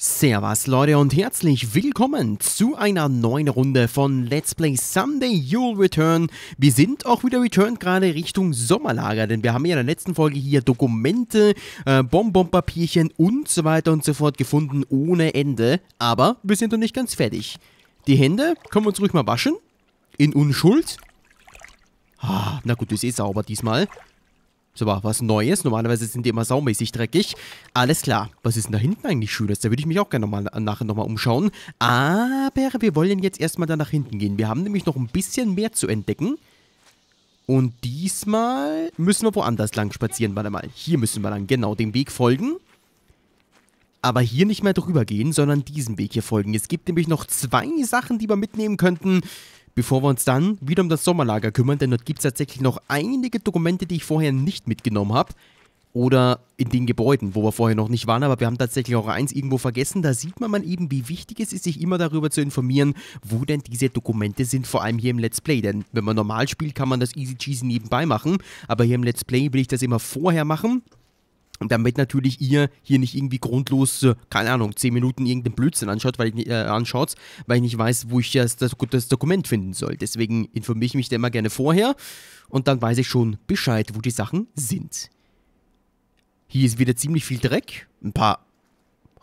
Servus Leute und herzlich willkommen zu einer neuen Runde von Let's Play Someday You'll Return. Wir sind auch wieder returned gerade Richtung Sommerlager, denn wir haben ja in der letzten Folge hier Dokumente, äh, Bonbonpapierchen und so weiter und so fort gefunden ohne Ende. Aber wir sind noch nicht ganz fertig. Die Hände können wir uns ruhig mal waschen. In Unschuld. Ah, na gut, ist eh sauber diesmal. Ist aber was Neues. Normalerweise sind die immer saumäßig dreckig. Alles klar. Was ist denn da hinten eigentlich Schönes? Da würde ich mich auch gerne noch mal, äh, nachher nochmal umschauen. Aber wir wollen jetzt erstmal da nach hinten gehen. Wir haben nämlich noch ein bisschen mehr zu entdecken. Und diesmal müssen wir woanders lang spazieren. Warte mal, hier müssen wir dann genau, dem Weg folgen. Aber hier nicht mehr drüber gehen, sondern diesem Weg hier folgen. Es gibt nämlich noch zwei Sachen, die wir mitnehmen könnten. Bevor wir uns dann wieder um das Sommerlager kümmern, denn dort gibt es tatsächlich noch einige Dokumente, die ich vorher nicht mitgenommen habe. Oder in den Gebäuden, wo wir vorher noch nicht waren, aber wir haben tatsächlich auch eins irgendwo vergessen. Da sieht man mal eben, wie wichtig es ist, sich immer darüber zu informieren, wo denn diese Dokumente sind, vor allem hier im Let's Play. Denn wenn man normal spielt, kann man das easy cheesy nebenbei machen. Aber hier im Let's Play will ich das immer vorher machen und damit natürlich ihr hier nicht irgendwie grundlos, äh, keine Ahnung, 10 Minuten irgendeinen Blödsinn anschaut, weil ich, äh, anschaut, weil ich nicht weiß, wo ich das, das, das Dokument finden soll. Deswegen informiere ich mich da immer gerne vorher und dann weiß ich schon Bescheid, wo die Sachen sind. Hier ist wieder ziemlich viel Dreck, ein paar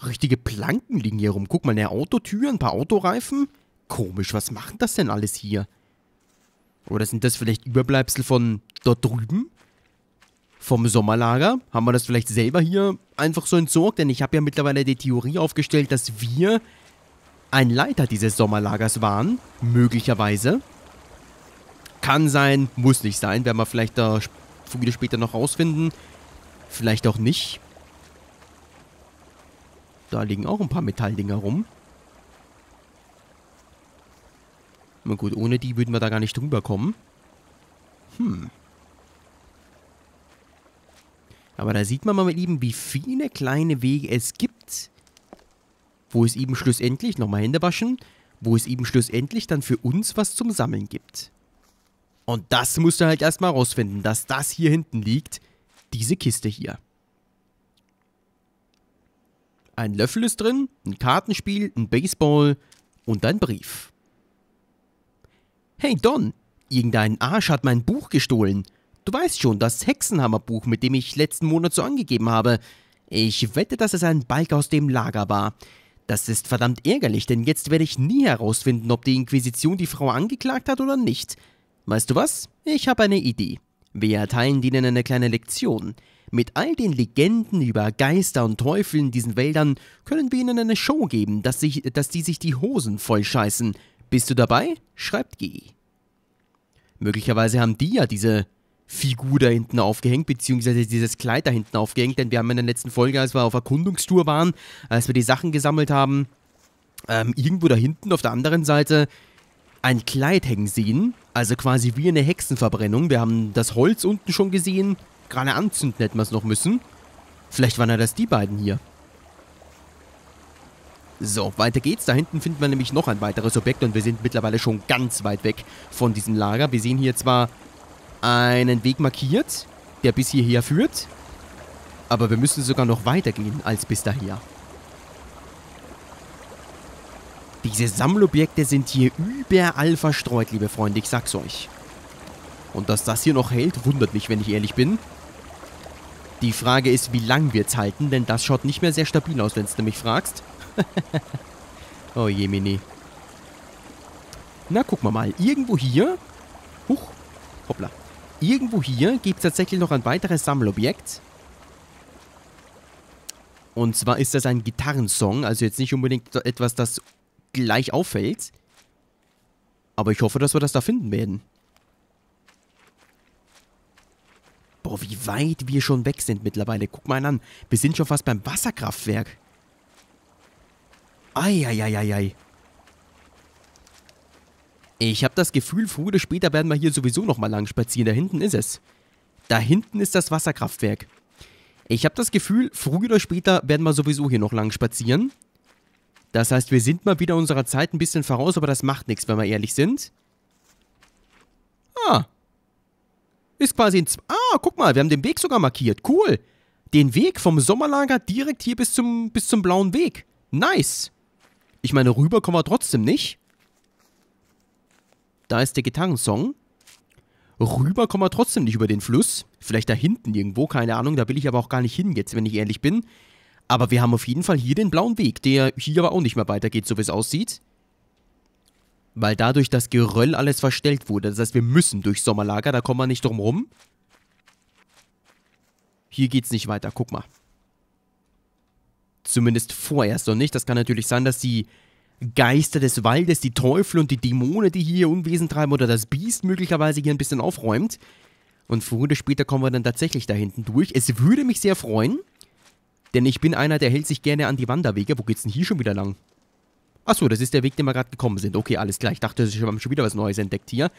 richtige Planken liegen hier rum. Guck mal, eine Autotür, ein paar Autoreifen. Komisch, was machen das denn alles hier? Oder sind das vielleicht Überbleibsel von dort drüben? vom Sommerlager haben wir das vielleicht selber hier einfach so entsorgt, denn ich habe ja mittlerweile die Theorie aufgestellt, dass wir ein Leiter dieses Sommerlagers waren, möglicherweise. Kann sein, muss nicht sein, werden wir vielleicht da wieder später noch rausfinden. Vielleicht auch nicht. Da liegen auch ein paar Metalldinger rum. Na gut, ohne die würden wir da gar nicht drüber kommen. Hm. Aber da sieht man mal, mit Lieben, wie viele kleine Wege es gibt, wo es eben schlussendlich, nochmal Hände waschen, wo es eben schlussendlich dann für uns was zum Sammeln gibt. Und das musst du halt erstmal rausfinden, dass das hier hinten liegt, diese Kiste hier. Ein Löffel ist drin, ein Kartenspiel, ein Baseball und ein Brief. Hey Don, irgendein Arsch hat mein Buch gestohlen. Du weißt schon, das Hexenhammerbuch, mit dem ich letzten Monat so angegeben habe. Ich wette, dass es ein Balk aus dem Lager war. Das ist verdammt ärgerlich, denn jetzt werde ich nie herausfinden, ob die Inquisition die Frau angeklagt hat oder nicht. Weißt du was? Ich habe eine Idee. Wir erteilen denen eine kleine Lektion. Mit all den Legenden über Geister und Teufel in diesen Wäldern können wir ihnen eine Show geben, dass, sich, dass die sich die Hosen vollscheißen. Bist du dabei? Schreibt G. Möglicherweise haben die ja diese Figur da hinten aufgehängt, beziehungsweise dieses Kleid da hinten aufgehängt, denn wir haben in der letzten Folge, als wir auf Erkundungstour waren, als wir die Sachen gesammelt haben, ähm, irgendwo da hinten auf der anderen Seite ein Kleid hängen sehen, also quasi wie eine Hexenverbrennung. Wir haben das Holz unten schon gesehen, gerade anzünden hätten wir es noch müssen. Vielleicht waren ja das die beiden hier. So, weiter geht's. Da hinten finden wir nämlich noch ein weiteres Objekt und wir sind mittlerweile schon ganz weit weg von diesem Lager. Wir sehen hier zwar einen Weg markiert, der bis hierher führt. Aber wir müssen sogar noch weitergehen als bis daher. Diese Sammelobjekte sind hier überall verstreut, liebe Freunde, ich sag's euch. Und dass das hier noch hält, wundert mich, wenn ich ehrlich bin. Die Frage ist, wie lang wird's halten, denn das schaut nicht mehr sehr stabil aus, wenn du mich fragst. oh je, Mini. Na, guck mal mal. Irgendwo hier. Huch. Hoppla irgendwo hier gibt es tatsächlich noch ein weiteres Sammelobjekt. Und zwar ist das ein Gitarrensong, also jetzt nicht unbedingt etwas, das gleich auffällt. Aber ich hoffe, dass wir das da finden werden. Boah, wie weit wir schon weg sind mittlerweile. Guck mal an. Wir sind schon fast beim Wasserkraftwerk. Eieieiei. Ei, ei, ei. Ich habe das Gefühl, früher oder später werden wir hier sowieso nochmal lang spazieren. Da hinten ist es. Da hinten ist das Wasserkraftwerk. Ich habe das Gefühl, früher oder später werden wir sowieso hier noch lang spazieren. Das heißt, wir sind mal wieder unserer Zeit ein bisschen voraus, aber das macht nichts, wenn wir ehrlich sind. Ah. Ist quasi ein... Z ah, guck mal, wir haben den Weg sogar markiert. Cool. Den Weg vom Sommerlager direkt hier bis zum, bis zum blauen Weg. Nice. Ich meine, rüber kommen wir trotzdem nicht. Da ist der Gitarrensong. Rüber kommen wir trotzdem nicht über den Fluss. Vielleicht da hinten irgendwo, keine Ahnung. Da will ich aber auch gar nicht hin jetzt, wenn ich ehrlich bin. Aber wir haben auf jeden Fall hier den blauen Weg, der hier aber auch nicht mehr weitergeht, so wie es aussieht. Weil dadurch das Geröll alles verstellt wurde. Das heißt, wir müssen durch Sommerlager, da kommen wir nicht drum rum. Hier geht's nicht weiter, guck mal. Zumindest vorerst noch nicht. Das kann natürlich sein, dass die Geister des Waldes, die Teufel und die Dämonen, die hier Unwesen treiben oder das Biest möglicherweise hier ein bisschen aufräumt. Und früher oder später kommen wir dann tatsächlich da hinten durch. Es würde mich sehr freuen, denn ich bin einer, der hält sich gerne an die Wanderwege. Wo geht's denn hier schon wieder lang? Achso, das ist der Weg, den wir gerade gekommen sind. Okay, alles klar. Ich dachte, wir haben schon wieder was Neues entdeckt hier.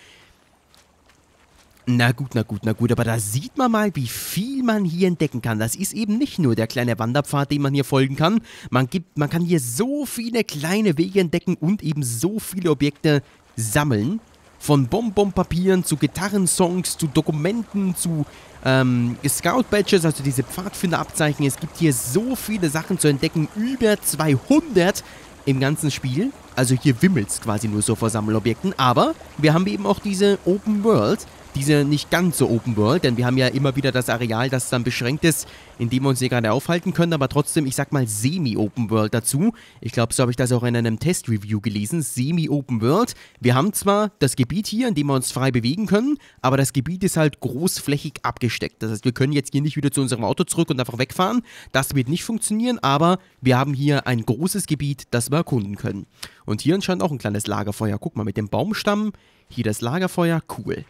Na gut, na gut, na gut, aber da sieht man mal, wie viel man hier entdecken kann. Das ist eben nicht nur der kleine Wanderpfad, den man hier folgen kann. Man, gibt, man kann hier so viele kleine Wege entdecken und eben so viele Objekte sammeln. Von Bonbonpapieren zu Gitarrensongs, zu Dokumenten, zu ähm, Scout-Badges, also diese Pfadfinderabzeichen. Es gibt hier so viele Sachen zu entdecken, über 200 im ganzen Spiel. Also hier wimmelt es quasi nur so vor Sammelobjekten. Aber wir haben eben auch diese Open World, diese nicht ganz so Open World, denn wir haben ja immer wieder das Areal, das dann beschränkt ist, in dem wir uns hier gerade aufhalten können, aber trotzdem, ich sag mal, Semi-Open World dazu. Ich glaube, so habe ich das auch in einem Test-Review gelesen, Semi-Open World. Wir haben zwar das Gebiet hier, in dem wir uns frei bewegen können, aber das Gebiet ist halt großflächig abgesteckt. Das heißt, wir können jetzt hier nicht wieder zu unserem Auto zurück und einfach wegfahren. Das wird nicht funktionieren, aber wir haben hier ein großes Gebiet, das wir erkunden können. Und hier anscheinend auch ein kleines Lagerfeuer. Guck mal, mit dem Baumstamm, hier das Lagerfeuer, cool.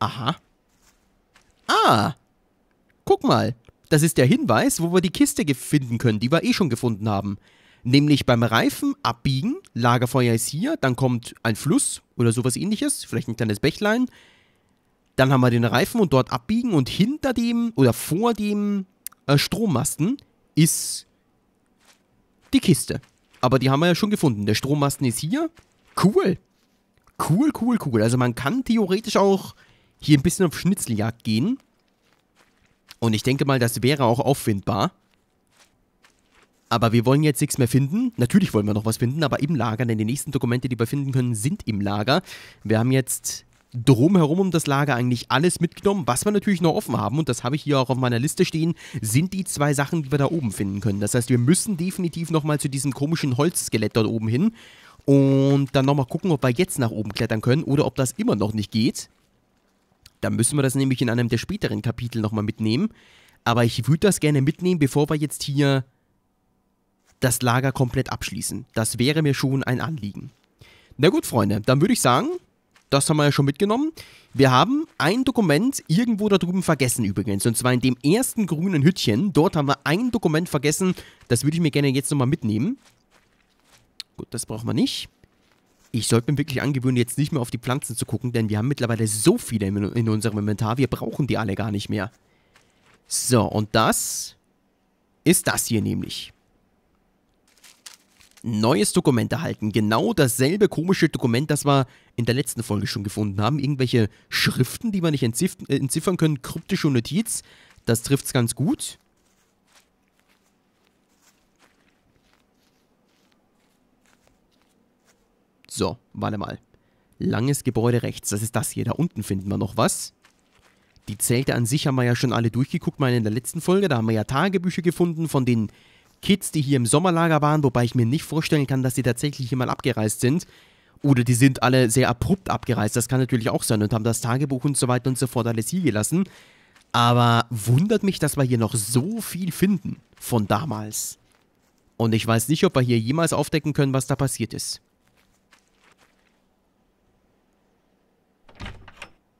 Aha. Ah. Guck mal. Das ist der Hinweis, wo wir die Kiste finden können, die wir eh schon gefunden haben. Nämlich beim Reifen abbiegen, Lagerfeuer ist hier, dann kommt ein Fluss oder sowas ähnliches, vielleicht ein kleines Bächlein. Dann haben wir den Reifen und dort abbiegen und hinter dem oder vor dem äh, Strommasten ist die Kiste. Aber die haben wir ja schon gefunden. Der Strommasten ist hier. Cool. Cool, cool, cool. Also man kann theoretisch auch hier ein bisschen auf Schnitzeljagd gehen. Und ich denke mal, das wäre auch auffindbar. Aber wir wollen jetzt nichts mehr finden. Natürlich wollen wir noch was finden, aber im Lager, denn die nächsten Dokumente, die wir finden können, sind im Lager. Wir haben jetzt drumherum um das Lager eigentlich alles mitgenommen. Was wir natürlich noch offen haben, und das habe ich hier auch auf meiner Liste stehen, sind die zwei Sachen, die wir da oben finden können. Das heißt, wir müssen definitiv nochmal zu diesem komischen Holzskelett dort oben hin und dann nochmal gucken, ob wir jetzt nach oben klettern können oder ob das immer noch nicht geht. Da müssen wir das nämlich in einem der späteren Kapitel nochmal mitnehmen. Aber ich würde das gerne mitnehmen, bevor wir jetzt hier das Lager komplett abschließen. Das wäre mir schon ein Anliegen. Na gut, Freunde, dann würde ich sagen, das haben wir ja schon mitgenommen. Wir haben ein Dokument irgendwo da drüben vergessen übrigens. Und zwar in dem ersten grünen Hütchen. Dort haben wir ein Dokument vergessen. Das würde ich mir gerne jetzt nochmal mitnehmen. Gut, das brauchen wir nicht ich sollte mir wirklich angewöhnen, jetzt nicht mehr auf die Pflanzen zu gucken, denn wir haben mittlerweile so viele in, in unserem Inventar, wir brauchen die alle gar nicht mehr. So, und das ist das hier nämlich. Neues Dokument erhalten. Genau dasselbe komische Dokument, das wir in der letzten Folge schon gefunden haben. Irgendwelche Schriften, die wir nicht entziffern können. Kryptische Notiz. Das trifft es ganz gut. So, warte mal. Langes Gebäude rechts, das ist das hier. Da unten finden wir noch was. Die Zelte an sich haben wir ja schon alle durchgeguckt, meine in der letzten Folge. Da haben wir ja Tagebücher gefunden von den Kids, die hier im Sommerlager waren, wobei ich mir nicht vorstellen kann, dass sie tatsächlich hier mal abgereist sind. Oder die sind alle sehr abrupt abgereist, das kann natürlich auch sein und haben das Tagebuch und so weiter und so fort alles hier gelassen. Aber wundert mich, dass wir hier noch so viel finden von damals. Und ich weiß nicht, ob wir hier jemals aufdecken können, was da passiert ist.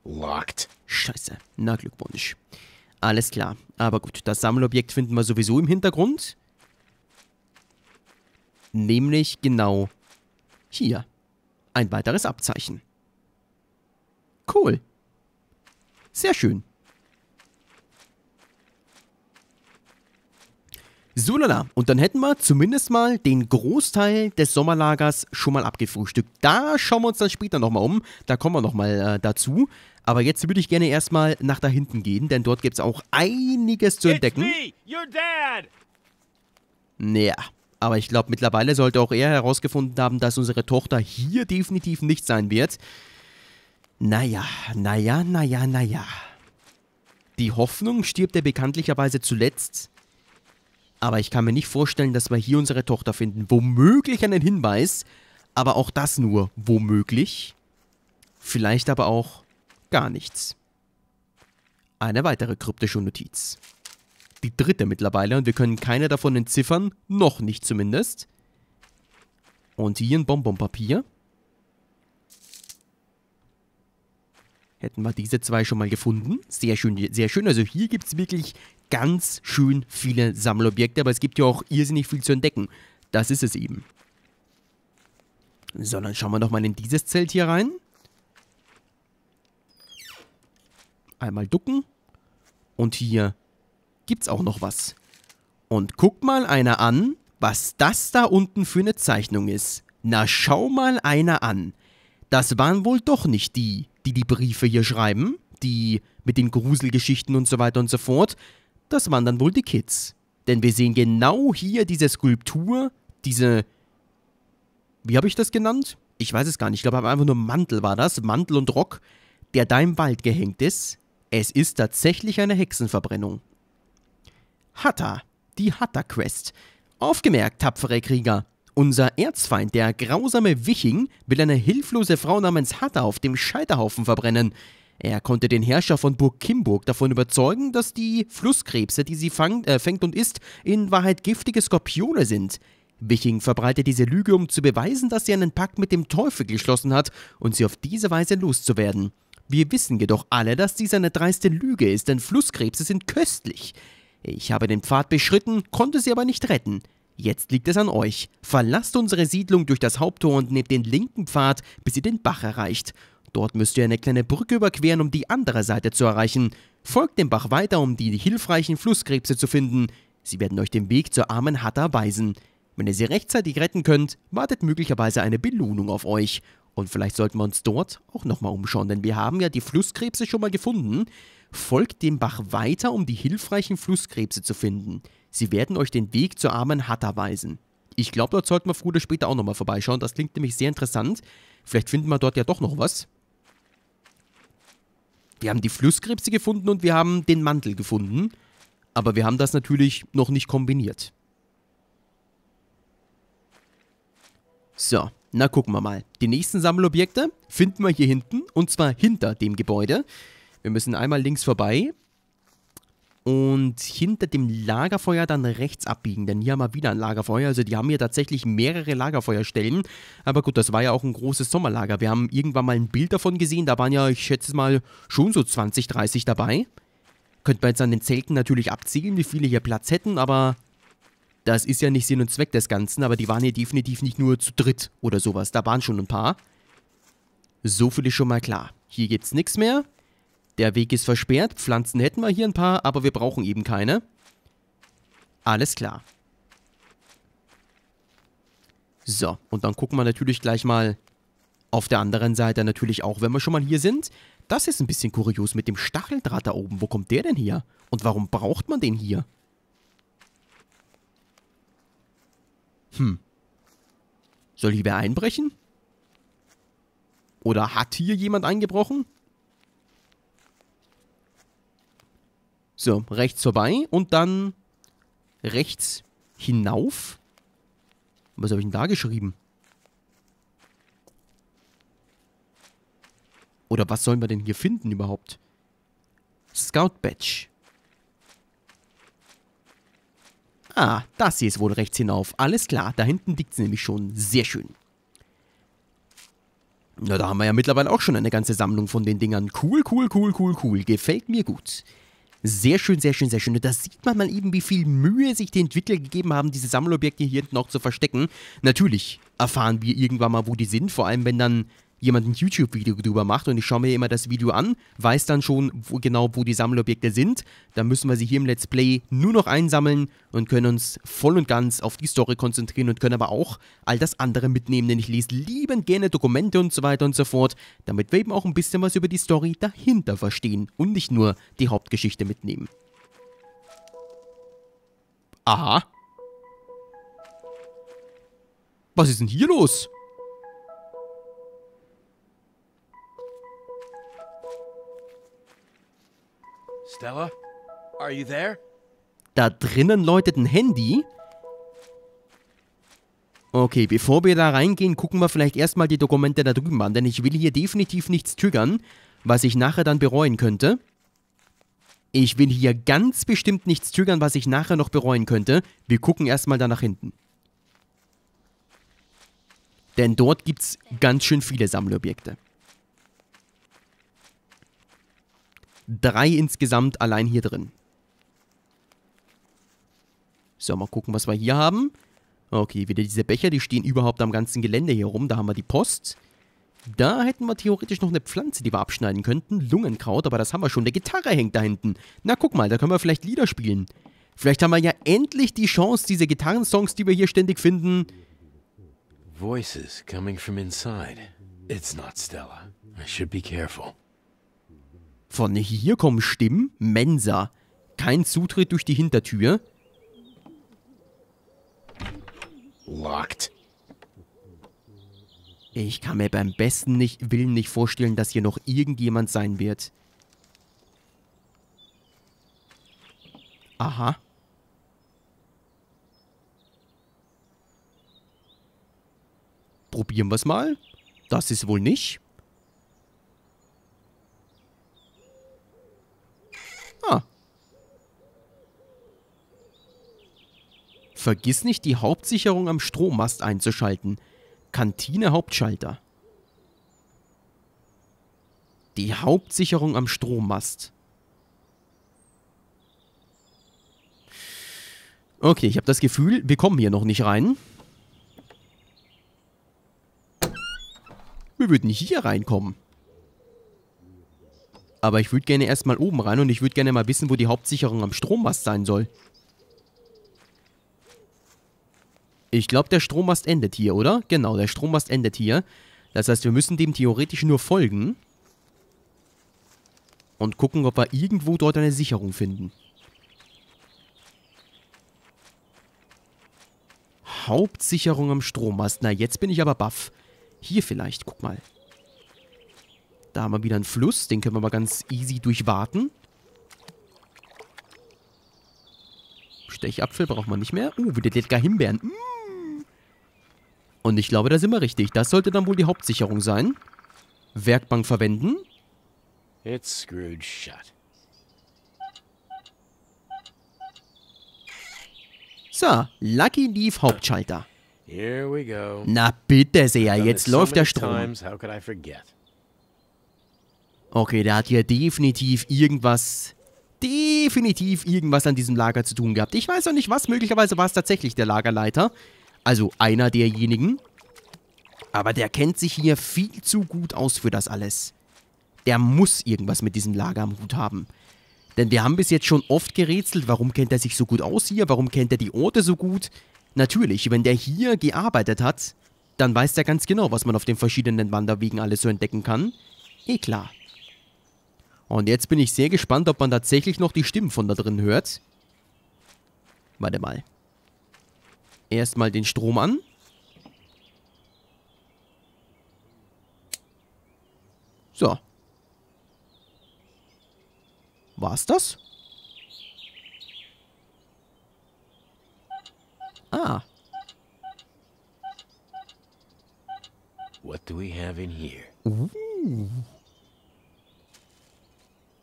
Locked. Scheiße. Na, Glückwunsch. Alles klar. Aber gut, das Sammelobjekt finden wir sowieso im Hintergrund. Nämlich genau hier. Ein weiteres Abzeichen. Cool. Sehr schön. So lala. Und dann hätten wir zumindest mal den Großteil des Sommerlagers schon mal abgefrühstückt. Da schauen wir uns dann später nochmal um. Da kommen wir nochmal äh, dazu. Aber jetzt würde ich gerne erstmal nach da hinten gehen, denn dort gibt es auch einiges zu entdecken. Naja, aber ich glaube, mittlerweile sollte auch er herausgefunden haben, dass unsere Tochter hier definitiv nicht sein wird. Naja, naja, naja, naja. Die Hoffnung stirbt er bekanntlicherweise zuletzt. Aber ich kann mir nicht vorstellen, dass wir hier unsere Tochter finden. Womöglich einen Hinweis, aber auch das nur womöglich. Vielleicht aber auch gar nichts. Eine weitere kryptische Notiz. Die dritte mittlerweile und wir können keine davon entziffern, noch nicht zumindest. Und hier ein Bonbonpapier. Hätten wir diese zwei schon mal gefunden. Sehr schön, sehr schön. Also hier gibt es wirklich ganz schön viele Sammelobjekte, aber es gibt ja auch irrsinnig viel zu entdecken. Das ist es eben. So, dann schauen wir nochmal in dieses Zelt hier rein. Einmal ducken. Und hier gibt's auch noch was. Und guck mal einer an, was das da unten für eine Zeichnung ist. Na schau mal einer an. Das waren wohl doch nicht die, die die Briefe hier schreiben, die mit den Gruselgeschichten und so weiter und so fort. Das waren dann wohl die Kids. Denn wir sehen genau hier diese Skulptur, diese... Wie habe ich das genannt? Ich weiß es gar nicht. Ich glaube, einfach nur Mantel war das. Mantel und Rock, der da im Wald gehängt ist. Es ist tatsächlich eine Hexenverbrennung. Hatta, die Hatta-Quest. Aufgemerkt, tapfere Krieger! Unser Erzfeind, der grausame Wiching, will eine hilflose Frau namens Hatta auf dem Scheiterhaufen verbrennen. Er konnte den Herrscher von Burg Kimburg davon überzeugen, dass die Flusskrebse, die sie fang, äh, fängt und isst, in Wahrheit giftige Skorpione sind. Wiching verbreitet diese Lüge, um zu beweisen, dass sie einen Pakt mit dem Teufel geschlossen hat und sie auf diese Weise loszuwerden. Wir wissen jedoch alle, dass dies eine dreiste Lüge ist, denn Flusskrebse sind köstlich. Ich habe den Pfad beschritten, konnte sie aber nicht retten. Jetzt liegt es an euch. Verlasst unsere Siedlung durch das Haupttor und nehmt den linken Pfad, bis ihr den Bach erreicht. Dort müsst ihr eine kleine Brücke überqueren, um die andere Seite zu erreichen. Folgt dem Bach weiter, um die hilfreichen Flusskrebse zu finden. Sie werden euch den Weg zur armen Hatta weisen. Wenn ihr sie rechtzeitig retten könnt, wartet möglicherweise eine Belohnung auf euch. Und vielleicht sollten wir uns dort auch nochmal umschauen, denn wir haben ja die Flusskrebse schon mal gefunden. Folgt dem Bach weiter, um die hilfreichen Flusskrebse zu finden. Sie werden euch den Weg zur armen Hatter weisen. Ich glaube, dort sollten wir früher oder später auch nochmal vorbeischauen. Das klingt nämlich sehr interessant. Vielleicht finden wir dort ja doch noch was. Wir haben die Flusskrebse gefunden und wir haben den Mantel gefunden. Aber wir haben das natürlich noch nicht kombiniert. So. Na gucken wir mal. Die nächsten Sammelobjekte finden wir hier hinten und zwar hinter dem Gebäude. Wir müssen einmal links vorbei und hinter dem Lagerfeuer dann rechts abbiegen, denn hier haben wir wieder ein Lagerfeuer. Also die haben hier tatsächlich mehrere Lagerfeuerstellen. Aber gut, das war ja auch ein großes Sommerlager. Wir haben irgendwann mal ein Bild davon gesehen, da waren ja, ich schätze mal, schon so 20, 30 dabei. Könnte man jetzt an den Zelten natürlich abzählen, wie viele hier Platz hätten, aber das ist ja nicht Sinn und Zweck des Ganzen, aber die waren hier definitiv nicht nur zu dritt oder sowas. Da waren schon ein paar. So viel ist schon mal klar. Hier gibt's nichts mehr. Der Weg ist versperrt. Pflanzen hätten wir hier ein paar, aber wir brauchen eben keine. Alles klar. So, und dann gucken wir natürlich gleich mal auf der anderen Seite natürlich auch, wenn wir schon mal hier sind. Das ist ein bisschen kurios mit dem Stacheldraht da oben. Wo kommt der denn her? Und warum braucht man den hier? Hm. Soll hier wer einbrechen? Oder hat hier jemand eingebrochen? So, rechts vorbei und dann rechts hinauf. Was habe ich denn da geschrieben? Oder was sollen wir denn hier finden überhaupt? Scout Badge. Ah, das hier ist wohl rechts hinauf. Alles klar, da hinten liegt es nämlich schon. Sehr schön. Na, da haben wir ja mittlerweile auch schon eine ganze Sammlung von den Dingern. Cool, cool, cool, cool, cool. Gefällt mir gut. Sehr schön, sehr schön, sehr schön. Und Da sieht man mal eben, wie viel Mühe sich die Entwickler gegeben haben, diese Sammelobjekte hier hinten auch zu verstecken. Natürlich erfahren wir irgendwann mal, wo die sind. Vor allem, wenn dann jemand ein YouTube-Video drüber macht und ich schaue mir immer das Video an, weiß dann schon wo genau, wo die Sammelobjekte sind. Dann müssen wir sie hier im Let's Play nur noch einsammeln und können uns voll und ganz auf die Story konzentrieren und können aber auch all das andere mitnehmen, denn ich lese liebend gerne Dokumente und so weiter und so fort, damit wir eben auch ein bisschen was über die Story dahinter verstehen und nicht nur die Hauptgeschichte mitnehmen. Aha. Was ist denn hier los? Stella, are you there? Da drinnen läutet ein Handy. Okay, bevor wir da reingehen, gucken wir vielleicht erstmal die Dokumente da drüben an, denn ich will hier definitiv nichts triggern, was ich nachher dann bereuen könnte. Ich will hier ganz bestimmt nichts triggern, was ich nachher noch bereuen könnte. Wir gucken erstmal da nach hinten. Denn dort gibt's ganz schön viele Sammelobjekte. drei insgesamt allein hier drin. So, mal gucken, was wir hier haben. Okay, wieder diese Becher, die stehen überhaupt am ganzen Gelände hier rum. Da haben wir die Post. Da hätten wir theoretisch noch eine Pflanze, die wir abschneiden könnten. Lungenkraut, aber das haben wir schon. Der Gitarre hängt da hinten. Na, guck mal, da können wir vielleicht Lieder spielen. Vielleicht haben wir ja endlich die Chance, diese Gitarrensongs, die wir hier ständig finden. Voices coming from inside. It's not Stella. I should be careful. Von hier kommen Stimmen. Mensa. Kein Zutritt durch die Hintertür. Locked. Ich kann mir beim besten nicht, Willen nicht vorstellen, dass hier noch irgendjemand sein wird. Aha. Probieren wir es mal. Das ist wohl nicht. Vergiss nicht, die Hauptsicherung am Strommast einzuschalten. Kantine Hauptschalter. Die Hauptsicherung am Strommast. Okay, ich habe das Gefühl, wir kommen hier noch nicht rein. Wir würden hier reinkommen. Aber ich würde gerne erstmal oben rein und ich würde gerne mal wissen, wo die Hauptsicherung am Strommast sein soll. Ich glaube, der Strommast endet hier, oder? Genau, der Strommast endet hier. Das heißt, wir müssen dem theoretisch nur folgen. Und gucken, ob wir irgendwo dort eine Sicherung finden. Hauptsicherung am Strommast. Na, jetzt bin ich aber baff. Hier vielleicht, guck mal. Da haben wir wieder einen Fluss, den können wir mal ganz easy durchwarten. Stechapfel braucht man nicht mehr. Oh, uh, wieder Detgar Himbeeren. Mmh. Und ich glaube, da sind wir richtig. Das sollte dann wohl die Hauptsicherung sein. Werkbank verwenden. It's screwed shut. So, Lucky Leaf Hauptschalter. Here we go. Na bitte sehr, jetzt läuft der Strom. Okay, da hat hier definitiv irgendwas, definitiv irgendwas an diesem Lager zu tun gehabt. Ich weiß auch nicht was, möglicherweise war es tatsächlich der Lagerleiter. Also einer derjenigen. Aber der kennt sich hier viel zu gut aus für das alles. Der muss irgendwas mit diesem Lager am Hut haben. Denn wir haben bis jetzt schon oft gerätselt, warum kennt er sich so gut aus hier, warum kennt er die Orte so gut. Natürlich, wenn der hier gearbeitet hat, dann weiß der ganz genau, was man auf den verschiedenen Wanderwegen alles so entdecken kann. Eh klar. Und jetzt bin ich sehr gespannt, ob man tatsächlich noch die Stimmen von da drin hört. Warte mal erstmal den Strom an. So. War's das? Ah. What do we have in here?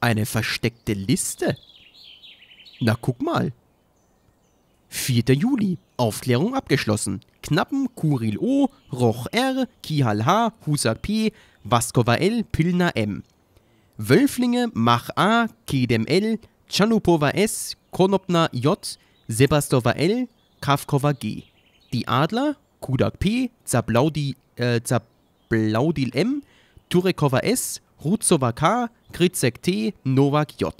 Eine versteckte Liste. Na, guck mal. 4. Juli. Aufklärung abgeschlossen. Knappen, Kuril O, Roch R, Kihal H, Husak P, Vaskova L, Pilner M. Wölflinge, Mach A, Kedem L, Chanupova S, Konopna J, Sebastova L, Kavkova G. Die Adler, Kudak P, Zablaudi, äh, Zablaudil M, Turekova S, Rutsova K, Kritzek T, Novak J.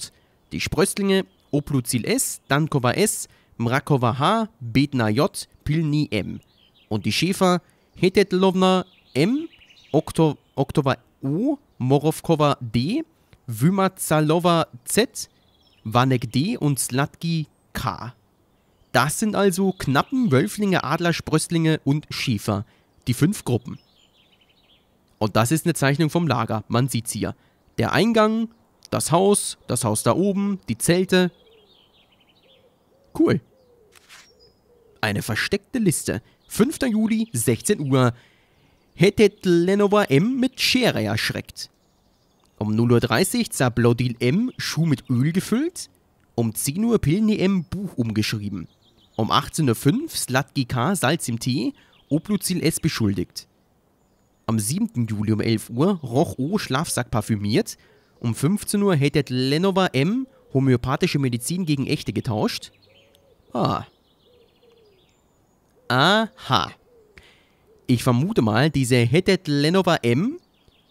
Die Sprösslinge, Opluzil S, Dankova S, Mrakova H, Bedna J, Pilni M. Und die Schäfer Hetetlovna M, Okto, Oktowa U, Morovkova D, Vymazalova Z, Vanek D und Slatki K. Das sind also Knappen, Wölflinge, Adler, Sprösslinge und Schäfer. Die fünf Gruppen. Und das ist eine Zeichnung vom Lager, man sieht's hier. Der Eingang, das Haus, das Haus da oben, die Zelte, Cool. Eine versteckte Liste. 5. Juli, 16 Uhr. Hättet Lenovo M mit Schere erschreckt. Um 0.30 Uhr Zablodil M Schuh mit Öl gefüllt. Um 10 Uhr Pilni M Buch umgeschrieben. Um 18.05 Uhr Slatki K Salz im Tee. Obluzil S beschuldigt. Am 7. Juli um 11 Uhr Roch O Schlafsack parfümiert. Um 15 Uhr hättet Lenovo M homöopathische Medizin gegen echte getauscht. Ah. Aha. Ich vermute mal, diese Headed Lenova M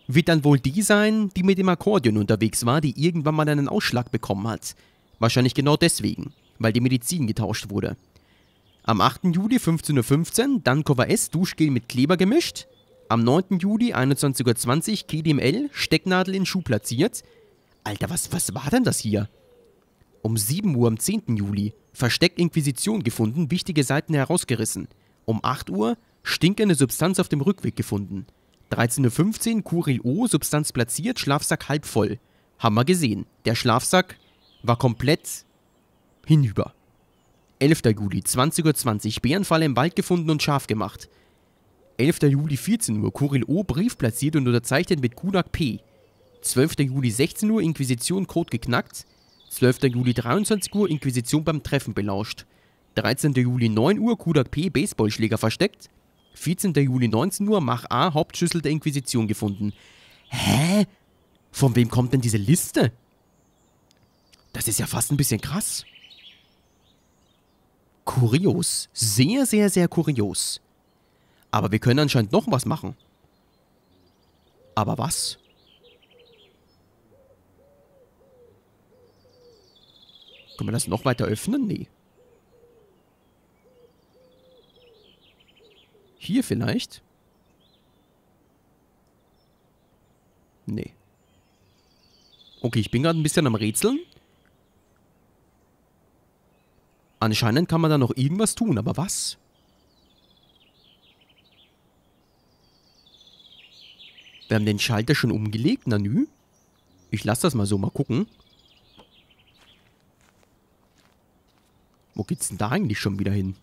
wird dann wohl die sein, die mit dem Akkordeon unterwegs war, die irgendwann mal einen Ausschlag bekommen hat. Wahrscheinlich genau deswegen, weil die Medizin getauscht wurde. Am 8. Juli 15.15 Uhr dann Cover S Duschgel mit Kleber gemischt. Am 9. Juli 21.20 Uhr KDML Stecknadel in Schuh platziert. Alter, was, was war denn das hier? Um 7 Uhr am 10. Juli versteckt Inquisition gefunden, wichtige Seiten herausgerissen. Um 8 Uhr stinkende Substanz auf dem Rückweg gefunden. 13.15 Uhr Kuril O, Substanz platziert, Schlafsack halb voll. Haben wir gesehen. Der Schlafsack war komplett hinüber. 11. Juli, 20.20 Uhr, .20, Bärenfalle im Wald gefunden und scharf gemacht. 11. Juli, 14 Uhr, Kuril O, Brief platziert und unterzeichnet mit Kunak P. 12. Juli, 16 Uhr, Inquisition Code geknackt. 12. Juli 23 Uhr Inquisition beim Treffen belauscht. 13. Juli 9 Uhr Kudak P. Baseballschläger versteckt. 14. Juli 19 Uhr Mach A. Hauptschüssel der Inquisition gefunden. Hä? Von wem kommt denn diese Liste? Das ist ja fast ein bisschen krass. Kurios. Sehr, sehr, sehr kurios. Aber wir können anscheinend noch was machen. Aber was? Können wir das noch weiter öffnen? Nee. Hier vielleicht? Nee. Okay, ich bin gerade ein bisschen am Rätseln. Anscheinend kann man da noch irgendwas tun, aber was? Wir haben den Schalter schon umgelegt, Nanü. Ich lasse das mal so, mal gucken. Wo geht's denn da eigentlich schon wieder hin?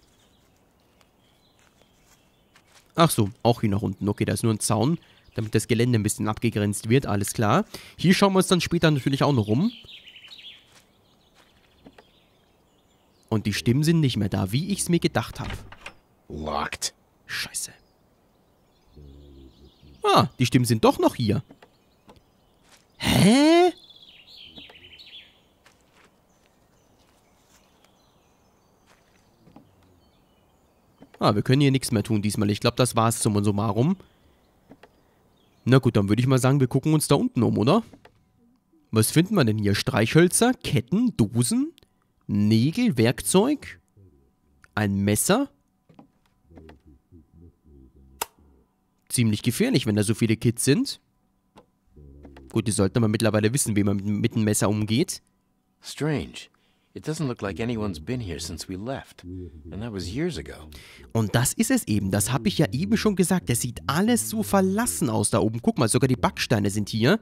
Ach so, auch hier nach unten. Okay, da ist nur ein Zaun, damit das Gelände ein bisschen abgegrenzt wird. Alles klar. Hier schauen wir uns dann später natürlich auch noch rum. Und die Stimmen sind nicht mehr da, wie ich's mir gedacht habe. Locked. Scheiße. Ah, die Stimmen sind doch noch hier. Hä? Ah, wir können hier nichts mehr tun diesmal. Ich glaube, das war es zum und so Summarum. Na gut, dann würde ich mal sagen, wir gucken uns da unten um, oder? Was finden wir denn hier? Streichhölzer, Ketten, Dosen, Nägel, Werkzeug, ein Messer. Ziemlich gefährlich, wenn da so viele Kids sind. Gut, die sollten aber mittlerweile wissen, wie man mit einem Messer umgeht. Strange. Und das ist es eben, das habe ich ja eben schon gesagt. Es sieht alles so verlassen aus da oben. Guck mal, sogar die Backsteine sind hier.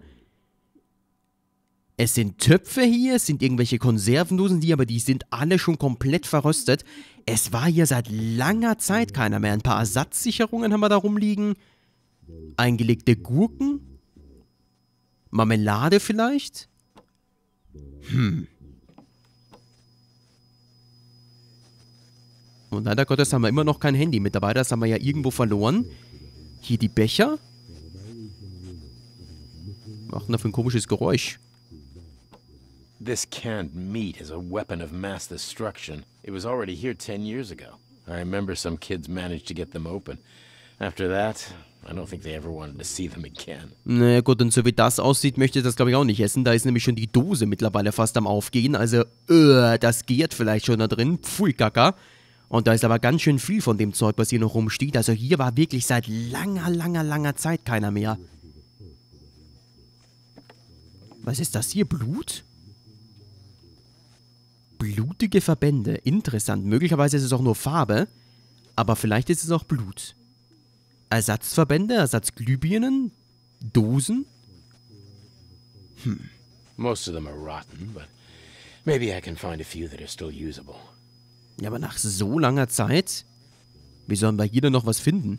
Es sind Töpfe hier, es sind irgendwelche Konservendosen hier, aber die sind alle schon komplett verrostet. Es war hier seit langer Zeit keiner mehr. Ein paar Ersatzsicherungen haben wir da rumliegen. Eingelegte Gurken? Marmelade vielleicht? Hm. Und leider Gottes haben wir immer noch kein Handy mit dabei, das haben wir ja irgendwo verloren. Hier die Becher. machen da für ein komisches Geräusch? This canned meat is a weapon of mass destruction. It was already here 10 years ago. I remember some kids managed to get them open. After that, I don't think they ever wanted to see them again. Naja gut, und so wie das aussieht, möchte ich das glaube ich auch nicht essen. Da ist nämlich schon die Dose mittlerweile fast am Aufgehen. Also, uh, das gärt vielleicht schon da drin. Pfui, Kaka. Und da ist aber ganz schön viel von dem Zeug, was hier noch rumsteht. Also hier war wirklich seit langer, langer, langer Zeit keiner mehr. Was ist das hier? Blut? Blutige Verbände. Interessant. Möglicherweise ist es auch nur Farbe. Aber vielleicht ist es auch Blut. Ersatzverbände, Ersatzglühbirnen, Dosen. Hm. Most of them are rotten, but maybe I can find a few that are still usable. Ja, aber nach so langer Zeit? Wie sollen wir hier noch was finden?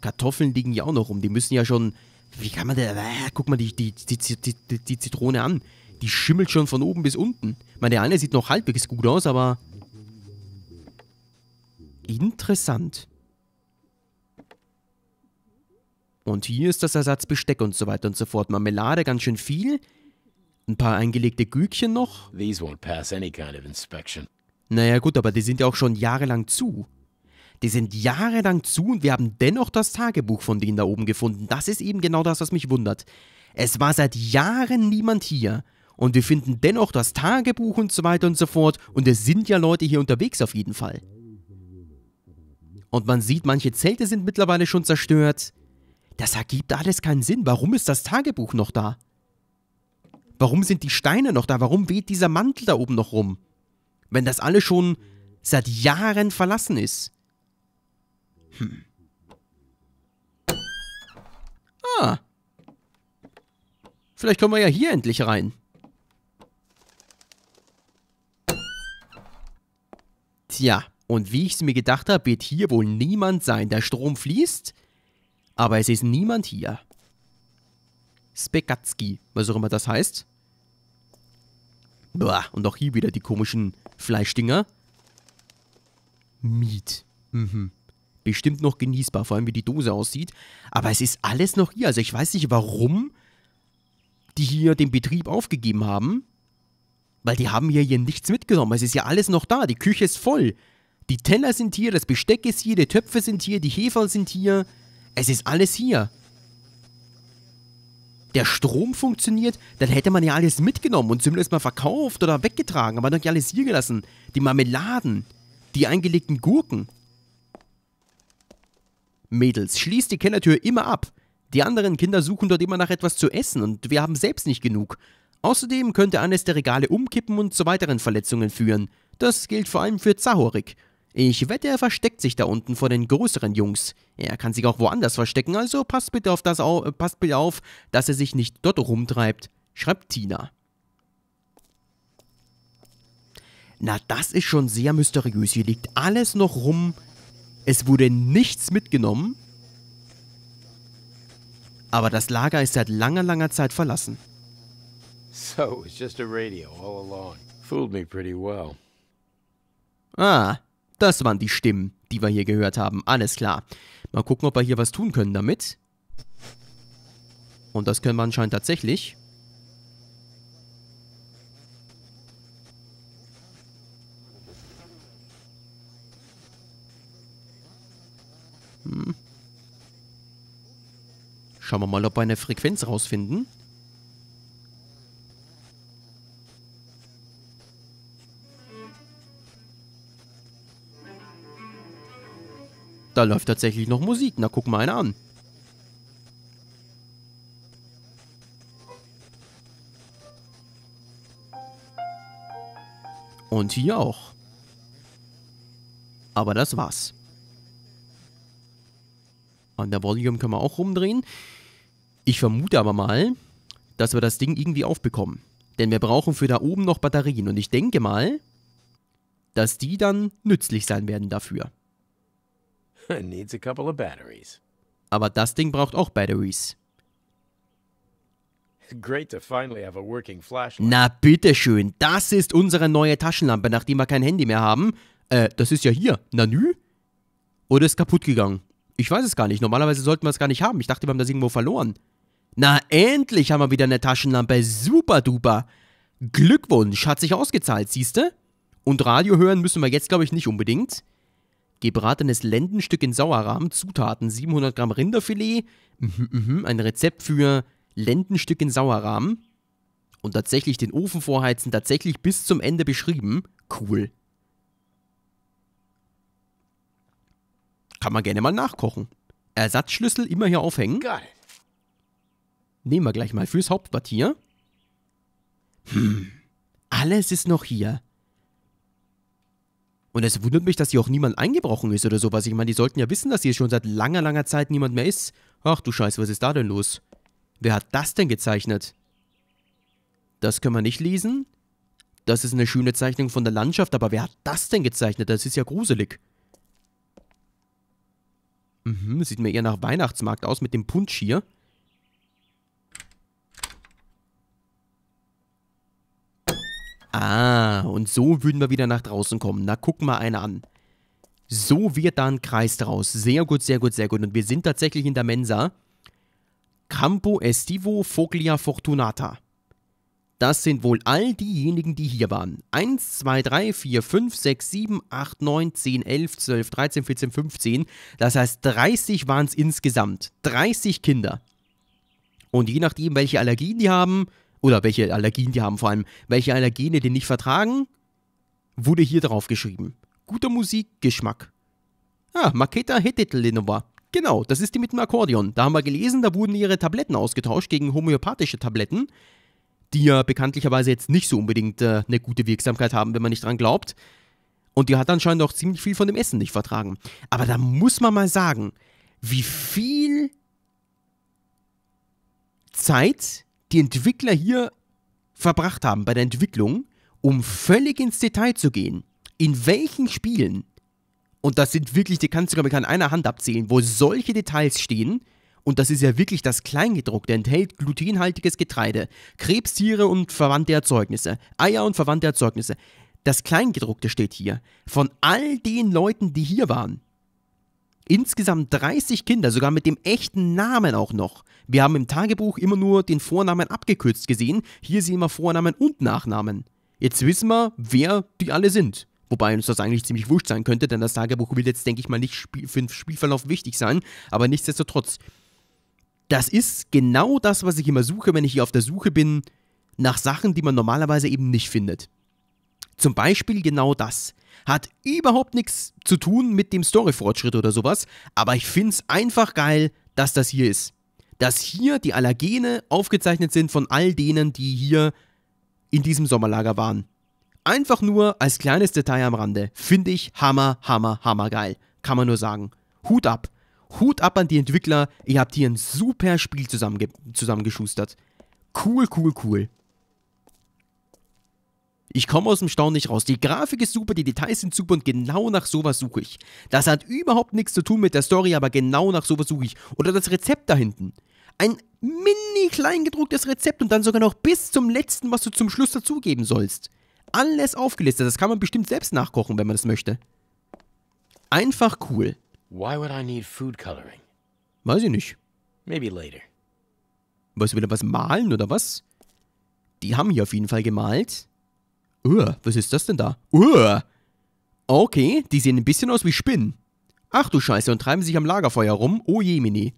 Kartoffeln liegen ja auch noch rum. Die müssen ja schon. Wie kann man denn. Äh, guck mal die, die, die, die, die Zitrone an. Die schimmelt schon von oben bis unten. Ich meine, der eine sieht noch halbwegs gut aus, aber. Interessant. Und hier ist das Ersatzbesteck und so weiter und so fort. Marmelade ganz schön viel. Ein paar eingelegte Gürkchen noch. These won't pass any kind of inspection. Naja gut, aber die sind ja auch schon jahrelang zu. Die sind jahrelang zu und wir haben dennoch das Tagebuch von denen da oben gefunden. Das ist eben genau das, was mich wundert. Es war seit Jahren niemand hier. Und wir finden dennoch das Tagebuch und so weiter und so fort. Und es sind ja Leute hier unterwegs auf jeden Fall. Und man sieht, manche Zelte sind mittlerweile schon zerstört. Das ergibt alles keinen Sinn. Warum ist das Tagebuch noch da? Warum sind die Steine noch da? Warum weht dieser Mantel da oben noch rum? wenn das alles schon seit Jahren verlassen ist? Hm. Ah. Vielleicht können wir ja hier endlich rein. Tja, und wie ich es mir gedacht habe, wird hier wohl niemand sein. Der Strom fließt, aber es ist niemand hier. Spekatski, was auch immer das heißt. Und auch hier wieder die komischen Fleischdinger. Meat. Mhm. Bestimmt noch genießbar, vor allem wie die Dose aussieht. Aber es ist alles noch hier. Also ich weiß nicht, warum die hier den Betrieb aufgegeben haben. Weil die haben ja hier nichts mitgenommen. Es ist ja alles noch da. Die Küche ist voll. Die Teller sind hier, das Besteck ist hier, die Töpfe sind hier, die Hefer sind hier. Es ist alles hier der Strom funktioniert, dann hätte man ja alles mitgenommen und zumindest mal verkauft oder weggetragen, aber dann ja alles hier gelassen. Die Marmeladen, die eingelegten Gurken. Mädels, schließt die Kellertür immer ab. Die anderen Kinder suchen dort immer nach etwas zu essen und wir haben selbst nicht genug. Außerdem könnte eines der Regale umkippen und zu weiteren Verletzungen führen. Das gilt vor allem für Zahorik. Ich wette, er versteckt sich da unten vor den größeren Jungs. Er kann sich auch woanders verstecken, also passt bitte auf, das au passt bitte auf dass er sich nicht dort rumtreibt, schreibt Tina. Na, das ist schon sehr mysteriös. Hier liegt alles noch rum. Es wurde nichts mitgenommen. Aber das Lager ist seit langer, langer Zeit verlassen. So, it's just a radio all along. Fooled me pretty well. Ah, das waren die Stimmen, die wir hier gehört haben. Alles klar. Mal gucken, ob wir hier was tun können damit. Und das können wir anscheinend tatsächlich. Hm. Schauen wir mal, ob wir eine Frequenz rausfinden. da läuft tatsächlich noch Musik. Na, guck mal eine an. Und hier auch. Aber das war's. An der Volume können wir auch rumdrehen. Ich vermute aber mal, dass wir das Ding irgendwie aufbekommen. Denn wir brauchen für da oben noch Batterien. Und ich denke mal, dass die dann nützlich sein werden dafür. needs a couple of batteries. Aber das Ding braucht auch Batteries. Great to finally have a working flashlight. Na bitteschön, das ist unsere neue Taschenlampe, nachdem wir kein Handy mehr haben. Äh, das ist ja hier. Na nü? Oder ist kaputt gegangen? Ich weiß es gar nicht. Normalerweise sollten wir es gar nicht haben. Ich dachte, wir haben das irgendwo verloren. Na, endlich haben wir wieder eine Taschenlampe. Super duper. Glückwunsch, hat sich ausgezahlt, siehste? Und Radio hören müssen wir jetzt, glaube ich, nicht unbedingt gebratenes Lendenstück in Sauerrahm, Zutaten 700 Gramm Rinderfilet, mhm, mhm, ein Rezept für Lendenstück in Sauerrahm und tatsächlich den Ofen vorheizen, tatsächlich bis zum Ende beschrieben. Cool. Kann man gerne mal nachkochen. Ersatzschlüssel immer hier aufhängen. Geil. Nehmen wir gleich mal fürs Hauptquartier. Hm, alles ist noch hier. Und es wundert mich, dass hier auch niemand eingebrochen ist oder sowas. Ich meine, die sollten ja wissen, dass hier schon seit langer, langer Zeit niemand mehr ist. Ach du Scheiße, was ist da denn los? Wer hat das denn gezeichnet? Das können wir nicht lesen. Das ist eine schöne Zeichnung von der Landschaft, aber wer hat das denn gezeichnet? Das ist ja gruselig. Mhm, sieht mir eher nach Weihnachtsmarkt aus mit dem Punsch hier. Ah, und so würden wir wieder nach draußen kommen. Na, guck mal eine an. So wird da ein Kreis draus. Sehr gut, sehr gut, sehr gut. Und wir sind tatsächlich in der Mensa. Campo Estivo Foglia Fortunata. Das sind wohl all diejenigen, die hier waren. 1, 2, 3, 4, 5, 6, 7, 8, 9, 10, 11, 12, 13, 14, 15. Das heißt, 30 waren es insgesamt. 30 Kinder. Und je nachdem, welche Allergien die haben, oder welche Allergien die haben, vor allem welche Allergene die nicht vertragen, wurde hier drauf geschrieben. Guter Musikgeschmack. Ah, Maketa Hetetelinova. Genau, das ist die mit dem Akkordeon. Da haben wir gelesen, da wurden ihre Tabletten ausgetauscht gegen homöopathische Tabletten, die ja bekanntlicherweise jetzt nicht so unbedingt äh, eine gute Wirksamkeit haben, wenn man nicht dran glaubt. Und die hat anscheinend auch ziemlich viel von dem Essen nicht vertragen. Aber da muss man mal sagen, wie viel Zeit die Entwickler hier verbracht haben bei der Entwicklung, um völlig ins Detail zu gehen. In welchen Spielen, und das sind wirklich, die kannst du, glaube ich, an einer Hand abzählen, wo solche Details stehen, und das ist ja wirklich das Kleingedruckte, enthält glutenhaltiges Getreide, Krebstiere und verwandte Erzeugnisse, Eier und verwandte Erzeugnisse. Das Kleingedruckte steht hier. Von all den Leuten, die hier waren, Insgesamt 30 Kinder, sogar mit dem echten Namen auch noch. Wir haben im Tagebuch immer nur den Vornamen abgekürzt gesehen, hier sehen wir Vornamen und Nachnamen. Jetzt wissen wir, wer die alle sind. Wobei uns das eigentlich ziemlich wurscht sein könnte, denn das Tagebuch will jetzt, denke ich mal, nicht für den Spielverlauf wichtig sein, aber nichtsdestotrotz. Das ist genau das, was ich immer suche, wenn ich hier auf der Suche bin, nach Sachen, die man normalerweise eben nicht findet. Zum Beispiel genau das hat überhaupt nichts zu tun mit dem Story-Fortschritt oder sowas, aber ich finde es einfach geil, dass das hier ist. Dass hier die Allergene aufgezeichnet sind von all denen, die hier in diesem Sommerlager waren. Einfach nur als kleines Detail am Rande. Finde ich hammer, hammer, hammer geil. Kann man nur sagen. Hut ab. Hut ab an die Entwickler. Ihr habt hier ein super Spiel zusammengeschustert. Cool, cool, cool. Ich komme aus dem Staunen nicht raus. Die Grafik ist super, die Details sind super und genau nach sowas suche ich. Das hat überhaupt nichts zu tun mit der Story, aber genau nach sowas suche ich. Oder das Rezept da hinten. Ein mini kleingedrucktes Rezept und dann sogar noch bis zum letzten, was du zum Schluss dazugeben sollst. Alles aufgelistet, das kann man bestimmt selbst nachkochen, wenn man das möchte. Einfach cool. Why would I need food coloring? Weiß ich nicht. Maybe later. Was, will er was malen oder was? Die haben hier auf jeden Fall gemalt. Uh, was ist das denn da? Uh, okay, die sehen ein bisschen aus wie Spinnen. Ach du Scheiße, und treiben sich am Lagerfeuer rum. Oh je, Mini.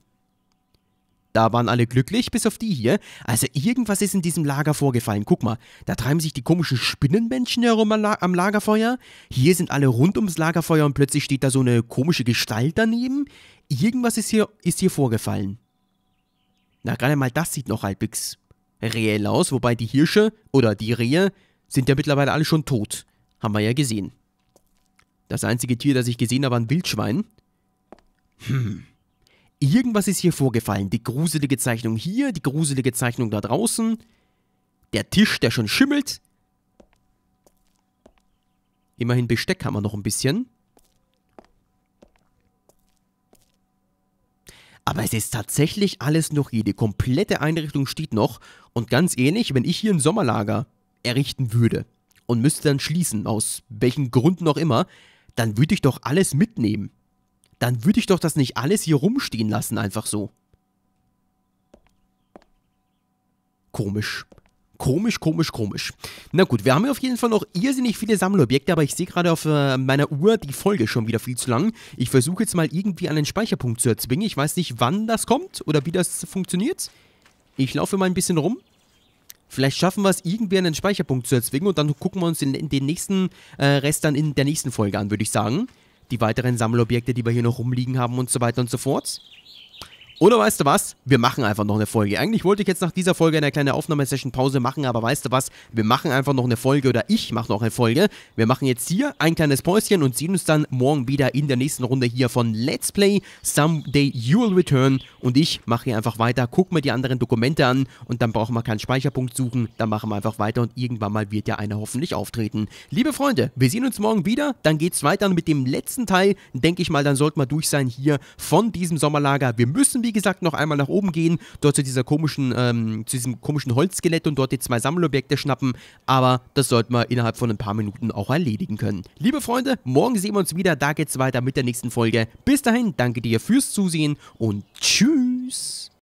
Da waren alle glücklich, bis auf die hier. Also irgendwas ist in diesem Lager vorgefallen. Guck mal, da treiben sich die komischen Spinnenmenschen herum am Lagerfeuer. Hier sind alle rund ums Lagerfeuer und plötzlich steht da so eine komische Gestalt daneben. Irgendwas ist hier, ist hier vorgefallen. Na, gerade mal das sieht noch halbwegs reell aus, wobei die Hirsche oder die Rehe sind ja mittlerweile alle schon tot. Haben wir ja gesehen. Das einzige Tier, das ich gesehen habe, war ein Wildschwein. Hm. Irgendwas ist hier vorgefallen. Die gruselige Zeichnung hier, die gruselige Zeichnung da draußen. Der Tisch, der schon schimmelt. Immerhin Besteck haben wir noch ein bisschen. Aber es ist tatsächlich alles noch hier. Die komplette Einrichtung steht noch. Und ganz ähnlich, wenn ich hier ein Sommerlager errichten würde und müsste dann schließen, aus welchen Gründen auch immer, dann würde ich doch alles mitnehmen. Dann würde ich doch das nicht alles hier rumstehen lassen, einfach so. Komisch. Komisch, komisch, komisch. Na gut, wir haben hier auf jeden Fall noch irrsinnig viele Sammelobjekte, aber ich sehe gerade auf äh, meiner Uhr die Folge schon wieder viel zu lang. Ich versuche jetzt mal irgendwie einen Speicherpunkt zu erzwingen. Ich weiß nicht, wann das kommt oder wie das funktioniert. Ich laufe mal ein bisschen rum. Vielleicht schaffen wir es, irgendwie einen Speicherpunkt zu erzwingen und dann gucken wir uns den, den nächsten äh, Rest dann in der nächsten Folge an, würde ich sagen. Die weiteren Sammelobjekte, die wir hier noch rumliegen haben und so weiter und so fort. Oder weißt du was? Wir machen einfach noch eine Folge. Eigentlich wollte ich jetzt nach dieser Folge eine kleine Aufnahmesession Pause machen, aber weißt du was? Wir machen einfach noch eine Folge oder ich mache noch eine Folge. Wir machen jetzt hier ein kleines Päuschen und sehen uns dann morgen wieder in der nächsten Runde hier von Let's Play Someday You'll Return. Und ich mache hier einfach weiter, guck mir die anderen Dokumente an und dann brauchen wir keinen Speicherpunkt suchen. Dann machen wir einfach weiter und irgendwann mal wird ja einer hoffentlich auftreten. Liebe Freunde, wir sehen uns morgen wieder. Dann geht es weiter mit dem letzten Teil. Denke ich mal, dann sollten wir durch sein hier von diesem Sommerlager. Wir müssen, wie wie gesagt, noch einmal nach oben gehen, dort zu dieser komischen, ähm, zu diesem komischen Holzskelett und dort die zwei Sammelobjekte schnappen. Aber das sollten wir innerhalb von ein paar Minuten auch erledigen können. Liebe Freunde, morgen sehen wir uns wieder. Da geht's weiter mit der nächsten Folge. Bis dahin, danke dir fürs Zusehen und tschüss.